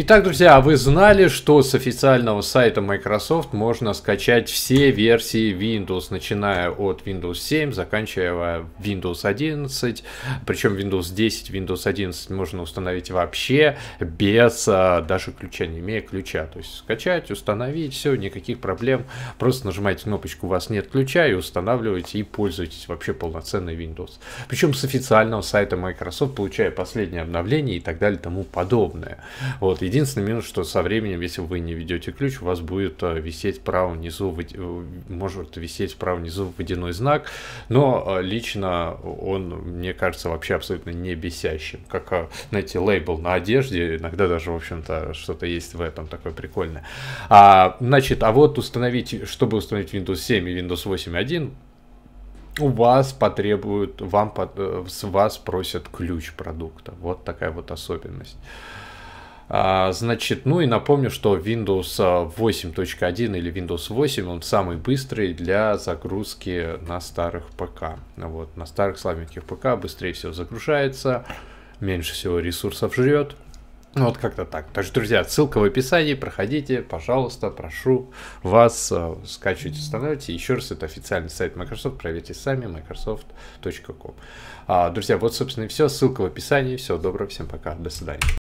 Итак, друзья, вы знали, что с официального сайта Microsoft можно скачать все версии Windows, начиная от Windows 7, заканчивая Windows 11, причем Windows 10, Windows 11 можно установить вообще без а, даже ключа, не имея ключа. То есть скачать, установить, все, никаких проблем. Просто нажимаете кнопочку «У вас нет ключа» и устанавливаете и пользуетесь вообще полноценной Windows. Причем с официального сайта Microsoft, получая последнее обновление и так далее, тому подобное. Вот, Единственный минус, что со временем, если вы не ведете ключ, у вас будет э, висеть справа внизу, э, может висеть справа внизу водяной знак, но э, лично он, мне кажется, вообще абсолютно не бесящим. Как, знаете, лейбл на одежде, иногда даже, в общем-то, что-то есть в этом такое прикольное. А, значит, а вот установить, чтобы установить Windows 7 и Windows 8.1, у вас потребуют, вам, с вас просят ключ продукта. Вот такая вот особенность. А, значит, ну и напомню, что Windows 8.1 а, или Windows 8, он самый быстрый для загрузки на старых ПК. Вот, на старых слабеньких ПК быстрее всего загружается, меньше всего ресурсов жрет. Ну вот как-то так. Так что, друзья, ссылка в описании, проходите, пожалуйста, прошу вас, а, скачивайте, устанавливайте. Еще раз, это официальный сайт Microsoft, проверьте сами, microsoft.com. друзья, вот, собственно, и все, ссылка в описании, все, доброго, всем пока, до свидания.